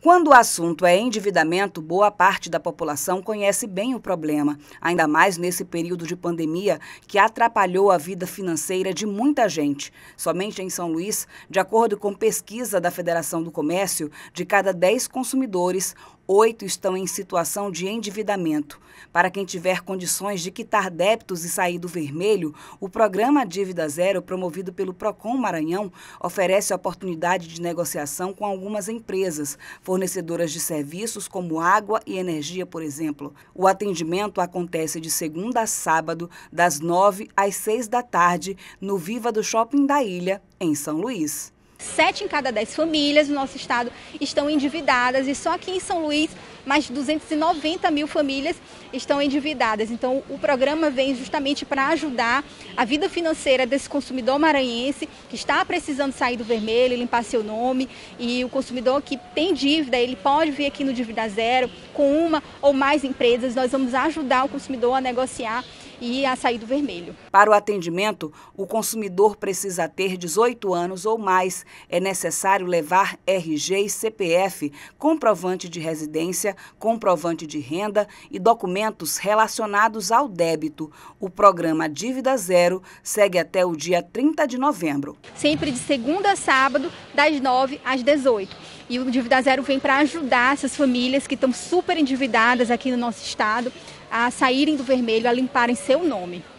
Quando o assunto é endividamento, boa parte da população conhece bem o problema, ainda mais nesse período de pandemia que atrapalhou a vida financeira de muita gente. Somente em São Luís, de acordo com pesquisa da Federação do Comércio, de cada 10 consumidores, oito estão em situação de endividamento. Para quem tiver condições de quitar débitos e sair do vermelho, o programa Dívida Zero, promovido pelo Procon Maranhão, oferece a oportunidade de negociação com algumas empresas, fornecedoras de serviços como água e energia, por exemplo. O atendimento acontece de segunda a sábado, das nove às seis da tarde, no Viva do Shopping da Ilha, em São Luís. Sete em cada dez famílias do nosso estado estão endividadas e só aqui em São Luís mais de 290 mil famílias estão endividadas. Então, o programa vem justamente para ajudar a vida financeira desse consumidor maranhense que está precisando sair do vermelho, limpar seu nome. E o consumidor que tem dívida, ele pode vir aqui no Dívida Zero com uma ou mais empresas. Nós vamos ajudar o consumidor a negociar e a sair do vermelho. Para o atendimento, o consumidor precisa ter 18 anos ou mais. É necessário levar RG e CPF, comprovante de residência comprovante de renda e documentos relacionados ao débito. O programa Dívida Zero segue até o dia 30 de novembro. Sempre de segunda a sábado, das 9 às 18. E o Dívida Zero vem para ajudar essas famílias que estão super endividadas aqui no nosso estado a saírem do vermelho, a limparem seu nome.